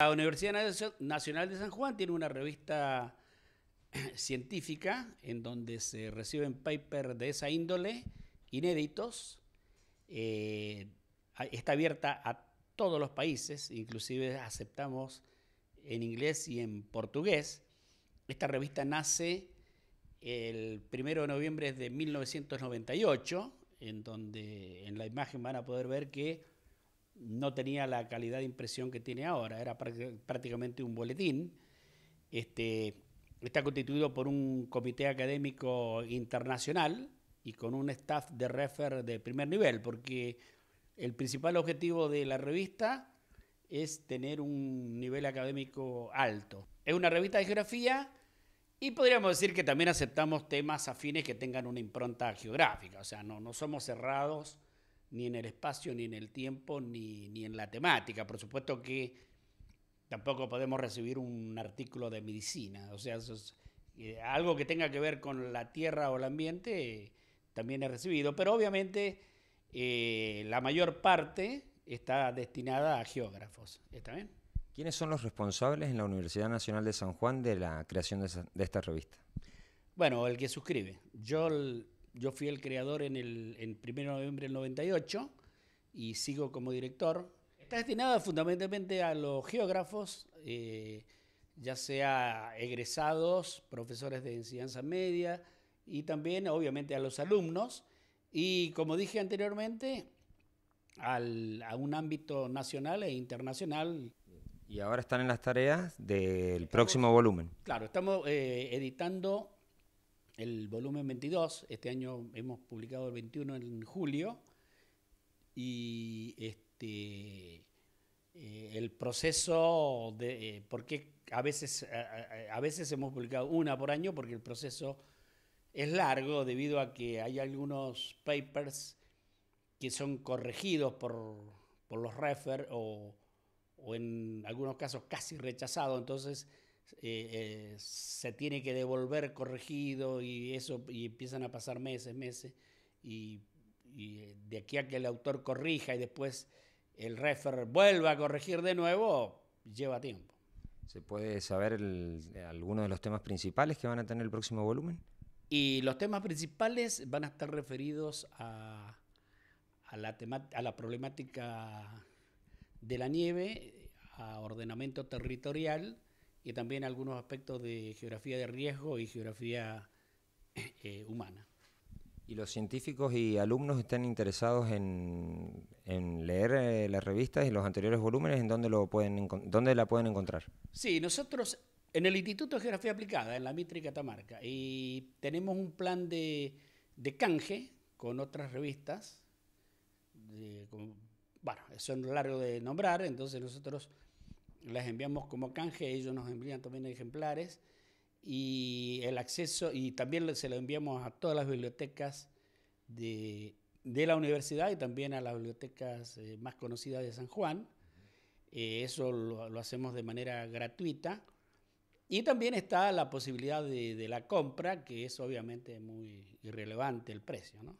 La Universidad Nacional de San Juan tiene una revista científica en donde se reciben papers de esa índole, inéditos. Eh, está abierta a todos los países, inclusive aceptamos en inglés y en portugués. Esta revista nace el primero de noviembre es de 1998, en donde en la imagen van a poder ver que no tenía la calidad de impresión que tiene ahora, era prácticamente un boletín. Este, está constituido por un comité académico internacional y con un staff de refer de primer nivel, porque el principal objetivo de la revista es tener un nivel académico alto. Es una revista de geografía y podríamos decir que también aceptamos temas afines que tengan una impronta geográfica, o sea, no, no somos cerrados ni en el espacio, ni en el tiempo, ni, en la temática. Por supuesto que tampoco podemos recibir un artículo de medicina, o sea, eh, algo que tenga que ver con la tierra o el ambiente también he recibido, pero obviamente eh, la mayor parte está destinada a geógrafos, ¿está bien? ¿Quiénes son los responsables en la Universidad Nacional de San Juan de la creación de, esta revista? Bueno, el que suscribe. Yo, fui el creador en el 1 de noviembre del 98 y sigo como director. Está destinada fundamentalmente a los geógrafos, eh, ya sea egresados, profesores de enseñanza media y también obviamente a los alumnos y como dije anteriormente, a un ámbito nacional e internacional y ahora están en las tareas del próximo volumen. Claro, estamos eh, editando el volumen 22. Este año hemos publicado el 21 en julio. Y este, eh, el proceso de. Eh, porque a veces, a, veces hemos publicado una por año? Porque el proceso es largo debido a que hay algunos papers que son corregidos por, por los refer o o en algunos casos casi rechazado, entonces eh, eh, se tiene que devolver corregido y eso, y empiezan a pasar meses, meses, y, eh, de aquí a que el autor corrija y después el refer vuelva a corregir de nuevo, lleva tiempo. ¿Se puede saber algunos de los temas principales que van a tener el próximo volumen? Y los temas principales van a estar referidos a, la, a la problemática de la nieve a ordenamiento territorial y también algunos aspectos de geografía de riesgo y geografía eh, humana. ¿Y los científicos y alumnos están interesados en, leer eh, las revistas y los anteriores volúmenes? ¿En dónde, lo pueden, dónde la pueden encontrar? Sí, nosotros en el Instituto de Geografía Aplicada, en la Mitre Catamarca, y tenemos un plan de, de canje con otras revistas, de, bueno, eso es largo de nombrar, entonces nosotros las enviamos como canje, ellos nos envían también ejemplares y el acceso, y también se lo enviamos a todas las bibliotecas de, de la universidad y también a las bibliotecas eh, más conocidas de San Juan. Eh, eso lo, lo, hacemos de manera gratuita. Y también está la posibilidad de, de la compra, que es obviamente muy irrelevante el precio. ¿no?